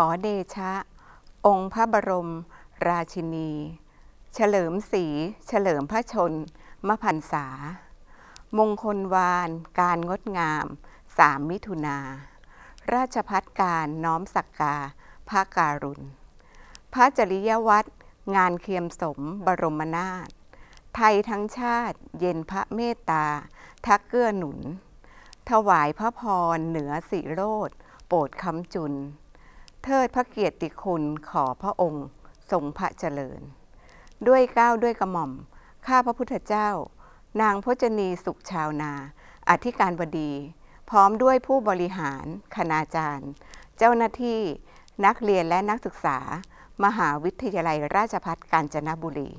ขอเดชะ องค์พระบรม ราชินี เฉลิมศรีเฉลิมพระชน มพันษา มงคลวาน การงดงาม สามมิถุนาราชพัฒการน้อมสักกาพระการุณพระจริยวัตร งานเคียมสมบรมนาถไทยทั้งชาติเย็นพระเมตตา ทักเกื้อหนุน ถวายพระพร เหนือสิโรธโปรดคำจุนเทิดพระเกียรติคุณขอพระองค์ทรงพระเจริญ ด้วยก้าวด้วยกระหม่อม ข้าพระพุทธเจ้า นางพจนีสุขชาวนา อธิการบดี พร้อมด้วยผู้บริหารคณาจารย์ เจ้าหน้าที่นักเรียนและนักศึกษา มหาวิทยาลัยราชภัฏกาญจนบุรี